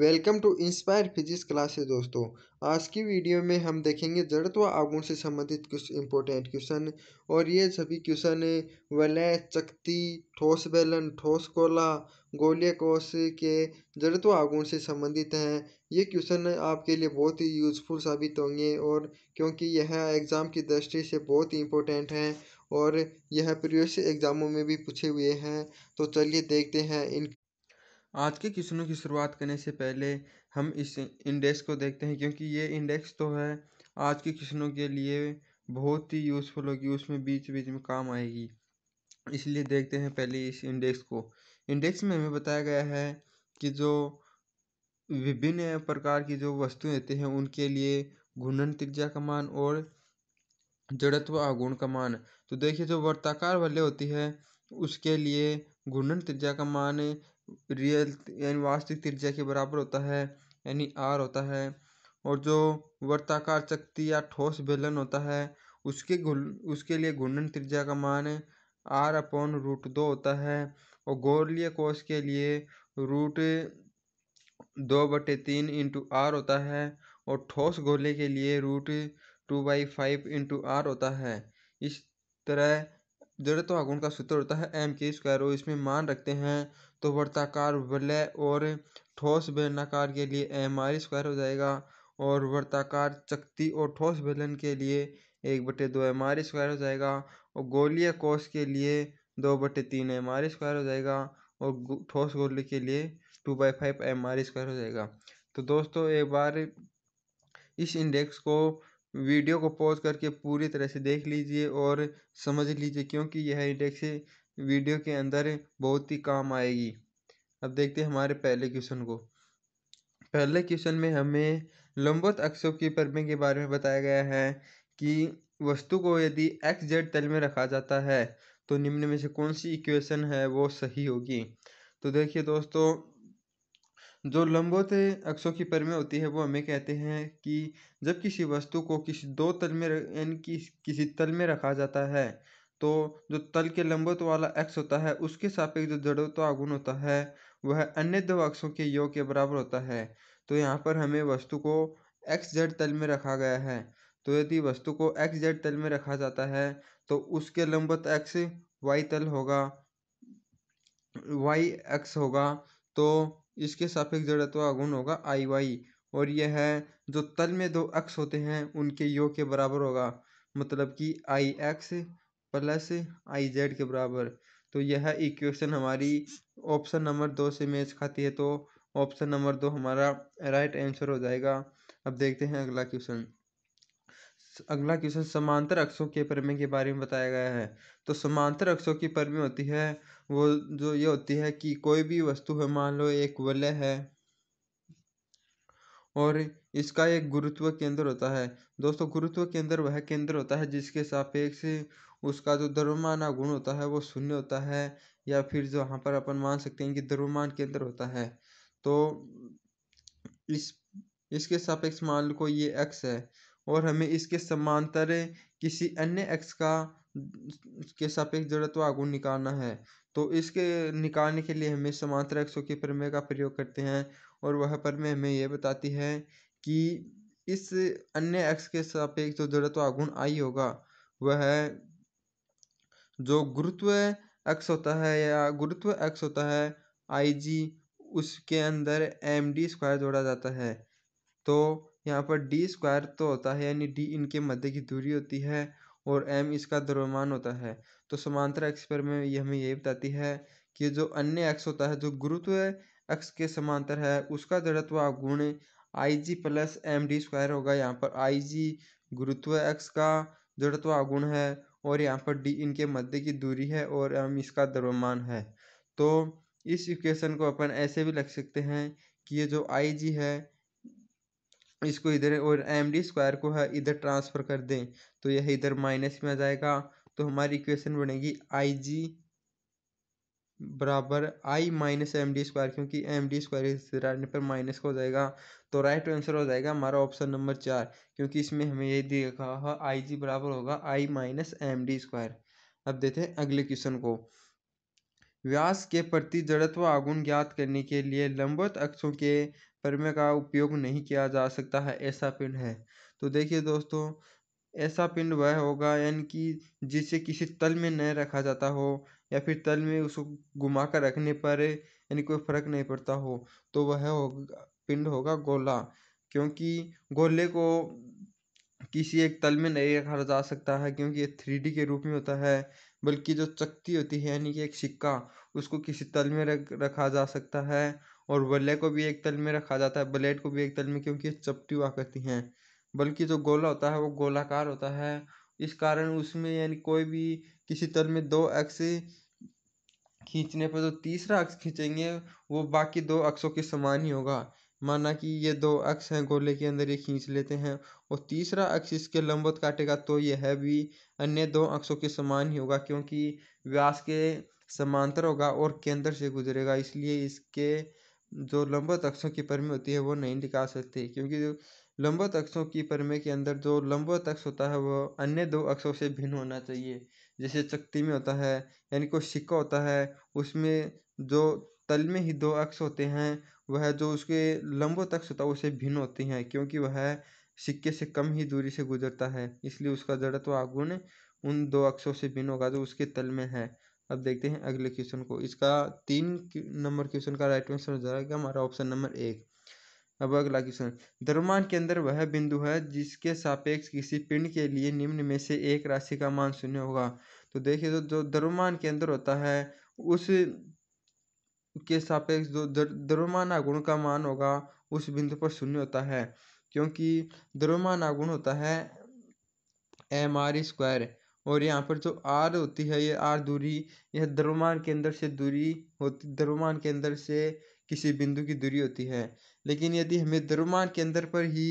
welcome to Inspire Physics Classes दोस्तों आज की वीडियो में हम देखेंगे जड़त्व आगुण से संबंधित कुछ इंपॉर्टेंट क्वेश्चन और ये सभी क्वेश्चन वलय चक्ति ठोस बेलन ठोस कोला गोलिय कोश के जड़त्व आगुण से संबंधित हैं ये क्वेश्चन आपके लिए बहुत ही यूजफुल साबित होंगे और क्योंकि यह एग्ज़ाम की दृष्टि से बहुत ही इंपॉर्टेंट हैं और यह प्रीवियस एग्ज़ामों में भी पूछे हुए हैं तो चलिए देखते हैं इन आज के किस्मों की शुरुआत करने से पहले हम इस इंडेक्स को देखते हैं क्योंकि ये इंडेक्स तो है आज के किस्मों के लिए बहुत ही यूज़फुल होगी उसमें बीच बीच में काम आएगी इसलिए देखते हैं पहले इस इंडेक्स को इंडेक्स में हमें बताया गया है कि जो विभिन्न प्रकार की जो वस्तुएं होती हैं उनके लिए घूर्णन त्रिज्या का मान और जड़त्व आगुण का मान तो देखिए जो वर्ताकार वाले होती है उसके लिए घूर्णन त्रिज्या का मान रियल यानी वास्तविक त्रिज्या के बराबर होता है यानी आर होता है और जो वर्ताकार शक्ति या ठोस बेलन होता है उसके घूर् उसके लिए घूर्णन त्रिज्या का मान आर अपॉन रूट दो होता है और गोलीय कोश के लिए रूट दो बटे तीन इंटू आर होता है और ठोस गोले के लिए root two by five into R होता है इस तरह जड़त्व तो आगुण का सूत्र होता है एम के स्क्वायर और इसमें मान रखते हैं तो वर्ताकार वलय और ठोस बेलनाकार के लिए एम आर स्क्वायर हो जाएगा और वर्ताकार चक्ति और ठोस बेलन के लिए एक बटे दो एम आर स्क्वायर हो जाएगा और गोलीय कोष के लिए दो बटे तीन एम आर स्क्वायर हो जाएगा और ठोस गोले के लिए two by five M R square हो जाएगा तो दोस्तों एक बार इस इंडेक्स को वीडियो को पॉज़ करके पूरी तरह से देख लीजिए और समझ लीजिए क्योंकि यह इंडेक्स वीडियो के अंदर बहुत ही काम आएगी अब देखते हैं हमारे पहले क्वेश्चन को पहले क्वेश्चन में हमें लंबवत अक्षों की परिमेय के बारे में बताया गया है कि वस्तु को यदि एक्स जेड तल में रखा जाता है तो निम्न में से कौन सी इक्वेशन है वो सही होगी तो देखिए दोस्तों जो लंबोत अक्षों की परमे होती है वो हमें कहते हैं कि जब किसी वस्तु को किसी दो तल में यानी कि किसी तल में रखा जाता है तो जो तल के लंबोत वाला अक्ष होता है उसके सापेक्ष जो तो आगुन होता है वह अन्य दो अक्षों के योग के बराबर होता है तो यहाँ पर हमें वस्तु को एक्स जेड तल में रखा गया है तो यदि वस्तु को एक्स जेड तल में रखा जाता है तो उसके लंबोत एक्स वाई तल होगा वाई एक्स होगा तो इसके सापेक्ष जड़त्व का होगा आई वाई और यह है जो तल में दो अक्ष होते हैं उनके योग के बराबर होगा मतलब कि I X plus I Z के बराबर तो यह इक्वेशन हमारी ऑप्शन नंबर दो से मैच खाती है तो ऑप्शन नंबर दो हमारा राइट आंसर हो जाएगा अब देखते हैं अगला क्वेश्चन अगला क्वेश्चन समांतर अक्षों के परिमेय के बारे में बताया गया है तो समांतर अक्षों की परिमेय होती है वो जो ये होती है कि कोई भी वस्तु है मान लो एक वलय है और इसका एक गुरुत्व केंद्र होता है दोस्तों गुरुत्व केंद्र वह केंद्र होता है जिसके सापेक्ष उसका जो द्रव्यमान गुण होता है वो शून्य होता है या फिर जो यहाँ पर अपन मान सकते हैं कि द्रव्यमान केंद्र होता है तो इस इसके सापेक्ष मान लो ये एक्स है और हमें इसके समांतर किसी अन्य एक्स का के सापेक्ष जड़त्व आगुण निकालना है तो इसके निकालने के लिए हमें समांतर अक्षों के प्रमेय का प्रयोग करते हैं और वह प्रमेय हमें यह बताती है कि इस अन्य एक्स के सापेक्ष जो जड़त्व आगुण आई होगा वह जो गुरुत्व एक्स होता है या गुरुत्व एक्स होता है आई जी उसके अंदर एम डी स्क्वायर जोड़ा जाता है तो यहाँ पर डी स्क्वायर तो होता है यानी डी इनके मध्य की दूरी होती है और एम इसका द्रव्यमान होता है तो समांतर एक्स पर में ये हमें यही बताती है कि जो अन्य एक्स होता है जो गुरुत्व एक्स के समांतर है उसका जड़त्व गुण I G plus M D square होगा यहाँ पर आई जी गुरुत्व एक्स का जड़त्व गुण है और यहाँ पर डी इनके मध्य की दूरी है और एम इसका द्रव्यमान है तो इस इक्वेशन को अपन ऐसे भी लिख सकते हैं कि ये जो आई जी है इसको इधर और एम डी स्क्वायर को है इधर ट्रांसफर कर दें तो यह इधर माइनस में आ जाएगा तो हमारी इक्वेशन बनेगी आई जी बराबर I minus M D square क्योंकि एम डी स्क्वायर इस रहने पर माइनस का हो जाएगा तो राइट आंसर हो जाएगा हमारा ऑप्शन नंबर चार क्योंकि इसमें हमें यही देखा आई जी बराबर होगा I minus M D square अब देते हैं अगले क्वेश्चन को व्यास के प्रति जड़त्व आगुण ज्ञात करने के लिए लंबवत अक्षों के प्रमेय का उपयोग नहीं किया जा सकता है ऐसा पिंड है तो देखिए दोस्तों ऐसा पिंड वह होगा यानी कि जिसे किसी तल में न रखा जाता हो या फिर तल में उसको घुमा कर रखने पर यानी कोई फर्क नहीं पड़ता हो तो वह होगा पिंड होगा गोला क्योंकि गोले को किसी एक तल में नहीं रखा जा सकता है क्योंकि ये थ्री डी के रूप में होता है बल्कि जो चक्ती होती है यानी कि एक सिक्का उसको किसी तल में रख रखा जा सकता है और बल्ले को भी एक तल में रखा जाता है ब्लेड को भी एक तल में क्योंकि चपटी हुआ करती हैं बल्कि जो गोला होता है वो गोलाकार होता है इस कारण उसमें यानी कोई भी किसी तल में दो अक्ष खींचने पर जो तीसरा अक्ष खींचेंगे वो बाकी दो अक्षों के समान ही होगा माना कि ये दो अक्ष हैं गोले के अंदर ये खींच लेते हैं और तीसरा अक्ष इसके लंबवत काटेगा तो यह है भी अन्य दो अक्षों के समान ही होगा क्योंकि व्यास के समांतर होगा और केंद्र से गुजरेगा इसलिए इसके जो लंबवत अक्षों की परमे होती है वो नहीं निकाल सकते क्योंकि जो लंबवत अक्षों की परमे के अंदर जो लंबवत अक्ष होता है वह अन्य दो अक्षों से भिन्न होना चाहिए जैसे चक्ति में होता है यानी कोई सिक्का होता है उसमें जो तल में ही दो अक्ष होते हैं वह जो उसके लंबों तक सतहों से भिन्न होती हैं क्योंकि वह सिक्के से कम ही दूरी से गुजरता है इसलिए उसका जड़त्व आगुण उन दो अक्षों से भिन्न होगा जो उसके तल में है अब देखते हैं अगले क्वेश्चन को इसका तीन नंबर क्वेश्चन का राइट आंसर हो जाएगा हमारा ऑप्शन नंबर एक अब अगला क्वेश्चन द्रव्यमान के अंदर वह बिंदु है जिसके सापेक्ष किसी पिंड के लिए निम्न में से एक राशि का मान शून्य होगा तो देखिए तो जो द्रव्यमान के अंदर होता है उस के सापेक्ष जो द्रव्यमान आगुण का मान होगा उस बिंदु पर शून्य होता है क्योंकि द्रव्यमान आगुण होता है एम आर स्क्वायर और यहाँ पर जो आर होती है ये आर दूरी यह द्रव्यमान के अंदर से दूरी होती द्रव्यमान के अंदर से किसी बिंदु की दूरी होती है लेकिन यदि हमें द्रव्यमान के अंदर पर ही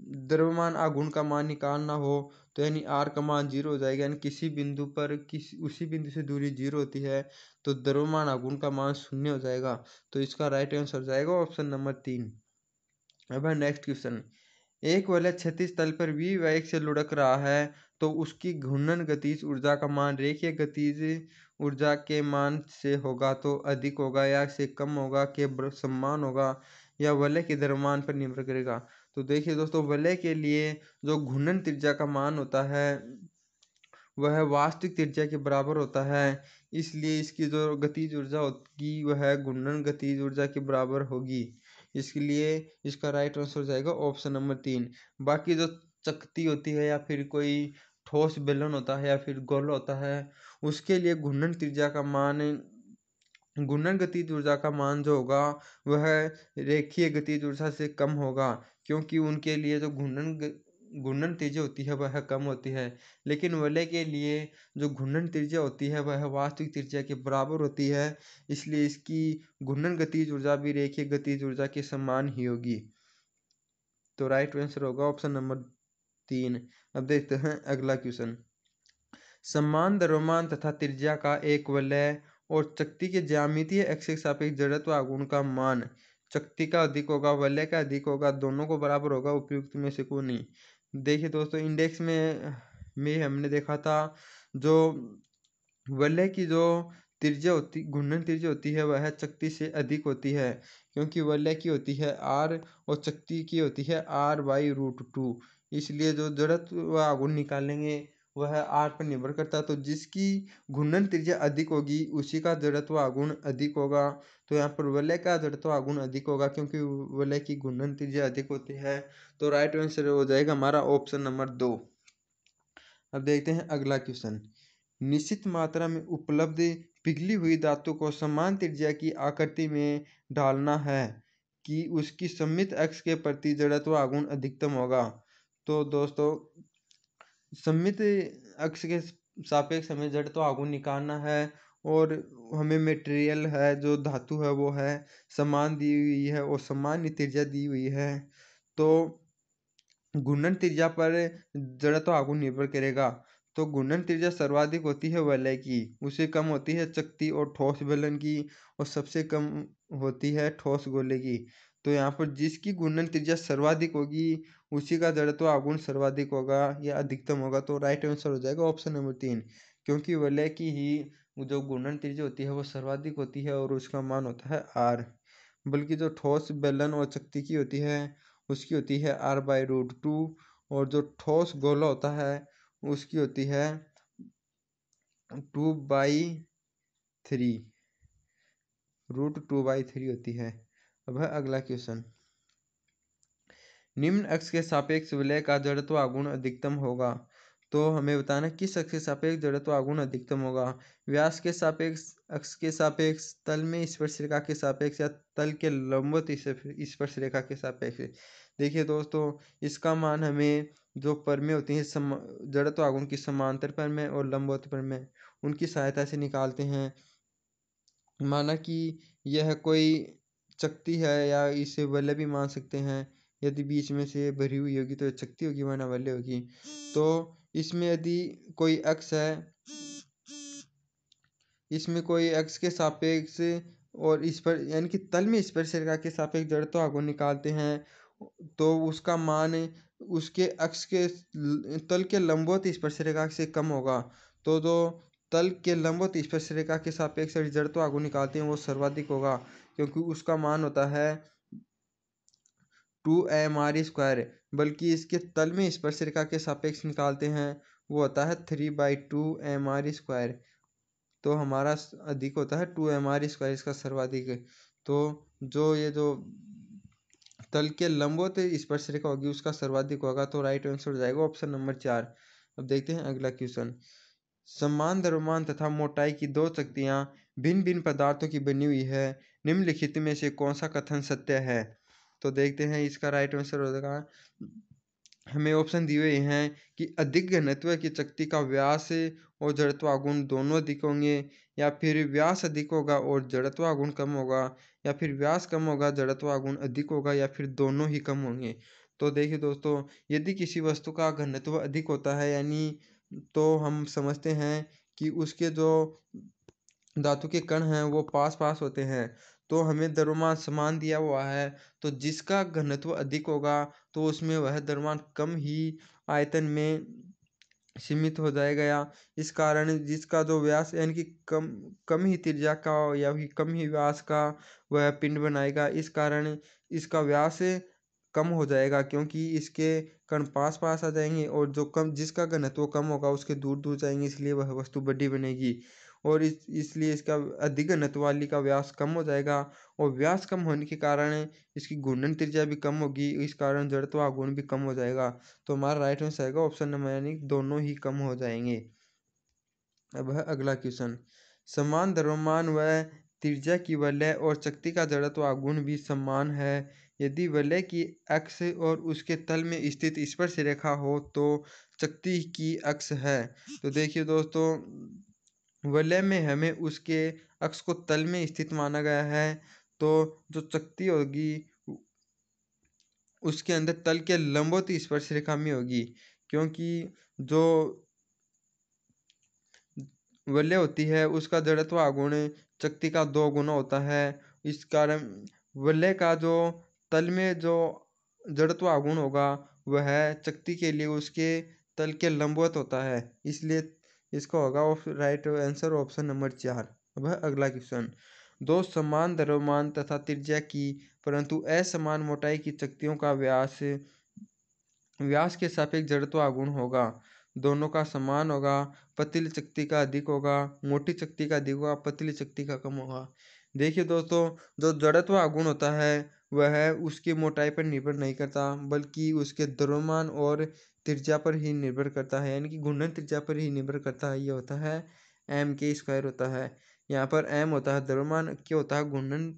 द्रव्यमान आघूर्ण का मान निकालना हो तो यानी आर का मान जीरो हो जाएगा यानी किसी बिंदु पर किसी उसी बिंदु से दूरी जीरो होती है तो द्रव्यमान आघूर्ण का मान शून्य हो जाएगा तो इसका राइट आंसर हो जाएगा ऑप्शन नंबर तीन अब है नेक्स्ट क्वेश्चन एक वाले क्षतिज तल पर वी वेग से लुढ़क रहा है तो उसकी घूर्णन गतिज ऊर्जा का मान रेखीय गतिज ऊर्जा के मान से होगा तो अधिक होगा या से कम होगा के समान होगा या वलय के द्रव्यमान पर निर्भर करेगा तो देखिए दोस्तों वलय के लिए जो घुंडन त्रिज्या का मान होता है वह वास्तविक त्रिज्या के बराबर होता है इसलिए इसकी जो गतिज ऊर्जा होगी वह घुंडन गतिज ऊर्जा के बराबर होगी इसके लिए इसका राइट आंसर हो जाएगा ऑप्शन नंबर तीन बाकी जो चकती होती है या फिर कोई ठोस बेलन होता है या फिर गोल होता है उसके लिए घुंडन त्रिज्या का मान घुंडन गतिज ऊर्जा का मान जो होगा वह रेखीय गतिज ऊर्जा से कम होगा क्योंकि उनके लिए जो घूर्णन घूर्णन तीर्जा होती है वह कम होती है लेकिन वलय के लिए जो घूर्णन तीर्जा होती है वह वास्तविक तीर्जा के बराबर होती है इसलिए इसकी घूर्णन गतिज ऊर्जा भी रेखीय गतिज ऊर्जा के समान ही होगी तो राइट आंसर होगा ऑप्शन नंबर तीन अब देखते हैं अगला क्वेश्चन सम्मान द्रव्यमान तथा त्रिज्या का एक वलय और चक्ति के ज्यामितीय अक्ष के सापेक्ष जड़त्व आगुण का मान शक्ति का अधिक होगा वलय का अधिक होगा दोनों को बराबर होगा उपयुक्त में से को नहीं देखिए दोस्तों इंडेक्स में में हमने देखा था जो वलय की जो त्रिज्या होती घूर्णन त्रिज्या होती है वह शक्ति से अधिक होती है क्योंकि वलय की होती है आर और शक्ति की होती है आर बाई रूट टू इसलिए जो जड़त्व व आघूर्ण निकालेंगे वह आर पर निर्भर करता है तो जिसकी घूर्णन त्रिज्या अधिक होगी उसी का जड़त्व आगुण अधिक होगा तो यहाँ पर वलय का जड़त्व आगुण अधिक होगा क्योंकि वलय की घूर्णन त्रिज्या अधिक होती है तो राइट आंसर हो जाएगा हमारा ऑप्शन नंबर दो अब देखते हैं अगला क्वेश्चन निश्चित मात्रा में उपलब्ध पिघली हुई धातु को समान त्रिज्या की आकृति में डालना है कि उसकी सम्मित अक्ष के प्रति जड़त्व आगुण अधिकतम होगा तो दोस्तों सममित अक्ष के सापेक्ष हमें जड़ तो आगू निकालना है और हमें मेटेरियल है जो धातु है वो है समान दी हुई है और समान त्रिज्या दी हुई है तो घुंडन त्रिज्या पर जड़ तो आगू निर्भर करेगा तो घूर्णन त्रिज्या सर्वाधिक होती है वलय की उससे कम होती है चक्ति और ठोस बलन की और सबसे कम होती है ठोस गोले की तो यहाँ पर जिसकी घूर्णन त्रिज्या सर्वाधिक होगी उसी का जड़त्व तो आगुण सर्वाधिक होगा या अधिकतम होगा तो राइट आंसर हो जाएगा ऑप्शन नंबर तीन क्योंकि वलय की ही जो गुणन त्रिज्या होती है वो सर्वाधिक होती है और उसका मान होता है आर बल्कि जो ठोस बेलन और चक्ति की होती है उसकी होती है आर बाई रूट टू और जो ठोस गोला होता है उसकी होती है two by three root two by three होती है अब है अगला क्वेश्चन निम्न अक्ष के सापेक्ष विलय का जड़त्व आगुण अधिकतम होगा तो हमें बताना किस अक्ष के सापेक्ष जड़त्व आगुण अधिकतम होगा व्यास के सापेक्ष अक्ष के सापेक्ष तल में स्पर्श रेखा के सापेक्ष या तल के लंबवत स्पर्श रेखा के सापेक्ष देखिए दोस्तों इसका मान हमें जो परमें होती हैं सम जड़त्व आगुण की समांतर परमें और लंबवत परमें उनकी सहायता से निकालते हैं माना कि यह कोई चक्ति है या इसे वलय भी मान सकते हैं यदि बीच में से भरी हुई होगी तो शक्ति होगी माना वाले होगी तो इसमें यदि कोई अक्ष है इसमें कोई अक्ष के सापेक्ष और इस पर यानी कि तल में स्पर्श रेखा के सापेक्ष जड़ तो आगो निकालते हैं तो उसका मान उसके अक्ष के तल के लंबवत स्पर्श रेखा से कम होगा तो जो तल के लंबवत स्पर्श रेखा के सापेक्ष जड़ तो आगो निकालते हैं वो सर्वाधिक होगा क्योंकि उसका मान होता है टू एम आर स्क्वायर बल्कि इसके तल में स्पर्श रेखा के सापेक्ष निकालते हैं वो होता है three by two M R square तो हमारा अधिक होता है टू एम आर स्क्वायर इसका सर्वाधिक तो जो ये जो तल के लंबवत स्पर्श रेखा होगी उसका सर्वाधिक होगा तो राइट आंसर हो जाएगा ऑप्शन नंबर चार अब देखते हैं अगला क्वेश्चन सम्मान द्रव्यमान तथा मोटाई की दो शक्तियाँ भिन्न भिन्न पदार्थों की बनी हुई है निम्नलिखित में से कौन सा कथन सत्य है तो देखते हैं इसका राइट आंसर होगा हमें ऑप्शन दिए हुए हैं कि अधिक घनत्व की शक्ति का व्यास और जड़त्वागुण दोनों अधिक होंगे या फिर व्यास अधिक होगा और जड़त्वागुण कम होगा या फिर व्यास कम होगा जड़त्वागुण अधिक होगा या फिर दोनों ही कम होंगे तो देखिए दोस्तों यदि किसी वस्तु का घनत्व अधिक होता है यानी तो हम समझते हैं कि उसके जो धातु के कण हैं वो पास पास होते हैं तो हमें द्रव्यमान समान दिया हुआ है तो जिसका घनत्व अधिक होगा तो उसमें वह द्रव्यमान कम ही आयतन में सीमित हो जाएगा या इस कारण जिसका जो व्यास यानी कि कम कम ही त्रिज्या का या फिर कम ही व्यास का वह पिंड बनाएगा इस कारण इसका व्यास कम हो जाएगा क्योंकि इसके कण पास पास आ जाएंगे और जो कम जिसका घनत्व कम होगा उसके दूर दूर जाएंगे इसलिए वह वस्तु बड़ी बनेगी और इस इसलिए इसका अधिक घनत्व वाली का व्यास कम हो जाएगा और व्यास कम होने के कारण इसकी घूर्णन त्रिज्या भी कम होगी इस कारण जड़त्व आघूर्ण भी कम हो जाएगा तो हमारा राइट आंसर आएगा ऑप्शन नंबर यानी दोनों ही कम हो जाएंगे अब है अगला क्वेश्चन समान द्रव्यमान व त्रिज्या की वलय और शक्ति का जड़त्व आघूर्ण भी समान है यदि वलय की अक्ष और उसके तल में स्थित स्पर्श रेखा हो तो शक्ति की अक्ष है तो देखिए दोस्तों वलय में हमें उसके अक्ष को तल में स्थित माना गया है तो जो चक्ति होगी उसके अंदर तल के लंबोत स्पर्श रेखा में होगी क्योंकि जो वलय होती है उसका जड़त्व आगुण चक्ति का दो गुना होता है इस कारण वलय का जो तल में जो जड़त्व आगुण होगा वह चक्ति के लिए उसके तल के लंबवत होता है इसलिए इसका होगा राइट आंसर ऑप्शन नंबर चार वह अगला क्वेश्चन दो समान द्रव्यमान तथा त्रिज्या की परंतु असमान मोटाई की शक्तियों का व्यास व्यास के सापेक्ष जड़त्व आगुण होगा दोनों का समान होगा पतली शक्ति का अधिक होगा मोटी शक्ति का अधिक होगा पतली शक्ति का कम होगा देखिए दोस्तों जो जड़त्व आगुण होता है वह उसके मोटाई पर निर्भर नहीं करता बल्कि उसके द्रव्यमान और त्रिज्या पर ही निर्भर करता है यानी कि घूर्णन त्रिज्या पर ही निर्भर करता है यह होता है एम के स्क्वायर होता है यहाँ पर एम होता है द्रव्यमान क्या होता है घूर्णन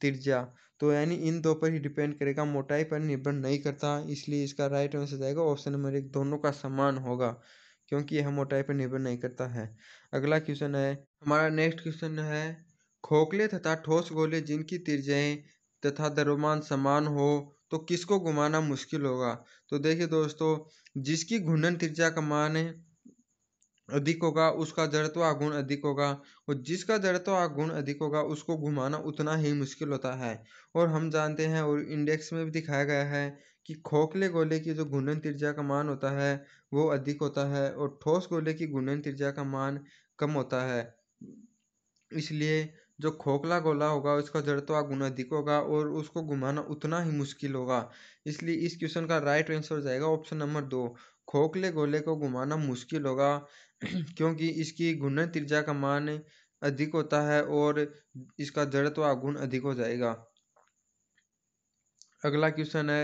त्रिज्या तो यानी इन दो पर ही डिपेंड करेगा मोटाई पर निर्भर नहीं करता इसलिए इसका राइट आंसर जाएगा ऑप्शन नंबर एक दोनों का समान होगा क्योंकि यह मोटाई पर निर्भर नहीं करता है अगला क्वेश्चन है हमारा नेक्स्ट क्वेश्चन है खोखले तथा ठोस गोले जिनकी त्रिज्याएं तथा दरोमान समान हो तो किसको घुमाना मुश्किल होगा तो देखिए दोस्तों जिसकी घूर्णन त्रिज्या का मान अधिक होगा उसका आगुण अधिक होगा और जिसका आगुण अधिक होगा उसको घुमाना उतना ही मुश्किल होता है और हम जानते हैं और इंडेक्स में भी दिखाया गया है कि खोखले गोले की जो घूर्णन त्रिज्या का मान होता है वो अधिक होता है और ठोस गोले की घूर्णन त्रिज्या का मान कम होता है इसलिए जो खोखला गोला होगा उसका जड़त्व तो गुना अधिक होगा और उसको घुमाना उतना ही मुश्किल होगा इसलिए इस क्वेश्चन का राइट आंसर हो जाएगा ऑप्शन नंबर दो खोखले गोले को घुमाना मुश्किल होगा क्योंकि इसकी घूर्णन त्रिज्या का मान अधिक होता है और इसका जड़त्व तो गुण अधिक हो जाएगा अगला क्वेश्चन है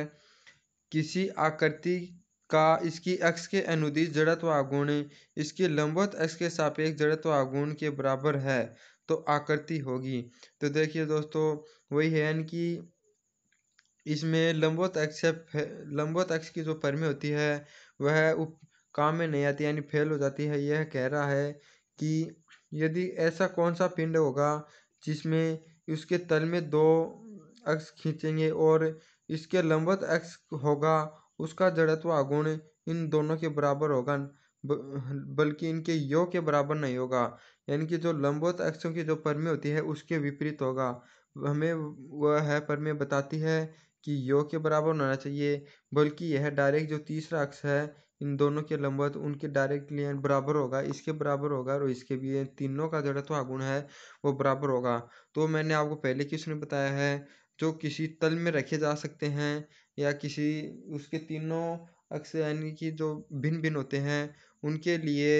किसी आकृति का इसकी अक्ष के अनुदिश जड़त्व गुण इसके लंबवत अक्ष के सापेक्ष जड़त्व गुण के बराबर है तो आकृति होगी तो देखिए दोस्तों वही है यानी कि इसमें लंबवत अक्ष लंबवत अक्ष की जो परमें होती है वह उप काम में नहीं आती यानी फेल हो जाती है यह कह रहा है कि यदि ऐसा कौन सा पिंड होगा जिसमें उसके तल में दो अक्ष खींचेंगे और इसके लंबवत अक्ष होगा उसका जड़त्व आगुण इन दोनों के बराबर होगा बल्कि इनके योग के बराबर नहीं होगा यानी कि जो लंबवत अक्षों की जो परमे होती है उसके विपरीत होगा हमें वह है परमे बताती है कि योग के बराबर होना चाहिए बल्कि यह डायरेक्ट जो तीसरा अक्ष है इन दोनों के लंबवत उनके डायरेक्ट लिए बराबर होगा इसके बराबर होगा और इसके भी तीनों का जड़त्वा गुण है वो बराबर होगा तो मैंने आपको पहले किसने बताया है जो किसी तल में रखे जा सकते हैं या किसी उसके तीनों अक्ष यानी कि जो भिन्न भिन्न होते हैं उनके लिए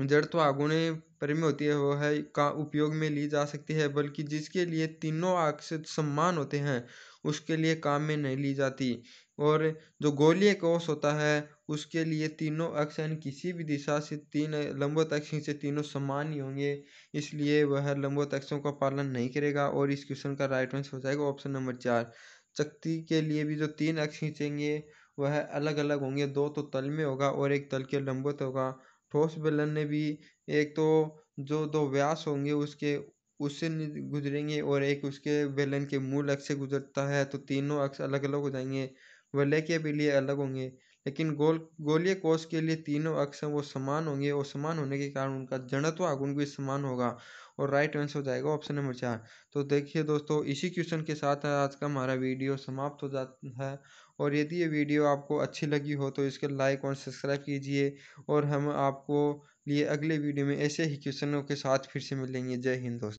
जड़त्व तो आगुणे परिमय होती है वह है का उपयोग में ली जा सकती है बल्कि जिसके लिए तीनों आक्षित सम्मान होते हैं उसके लिए काम में नहीं ली जाती और जो गोलीय कोष होता है उसके लिए तीनों अक्ष यानी किसी भी दिशा से तीन लंबवत अक्ष से तीनों समान ही होंगे इसलिए वह लंबवत अक्षों का पालन नहीं करेगा और इस क्वेश्चन का राइट आंसर हो जाएगा ऑप्शन नंबर चार चक्ति के लिए भी जो तीन अक्ष खींचेंगे वह अलग अलग होंगे दो तो तल में होगा और एक तल के लंबवत होगा ठोस बेलन में भी एक तो जो दो व्यास होंगे उसके उससे गुजरेंगे और एक उसके बेलन के मूल अक्ष से गुजरता है तो तीनों अक्ष अलग अलग हो जाएंगे वलय के भी लिए अलग होंगे लेकिन गोल गोलीय कोष के लिए तीनों अक्ष वो समान होंगे और समान होने के कारण उनका जड़त्व आगुण भी समान होगा और राइट आंसर हो जाएगा ऑप्शन नंबर चार तो देखिए दोस्तों इसी क्वेश्चन के साथ आज का हमारा वीडियो समाप्त हो जाता है और यदि ये वीडियो आपको अच्छी लगी हो तो इसके लाइक और सब्सक्राइब कीजिए और हम आपको लिए अगले वीडियो में ऐसे ही क्वेश्चनों के साथ फिर से मिलेंगे जय हिंद दोस्तों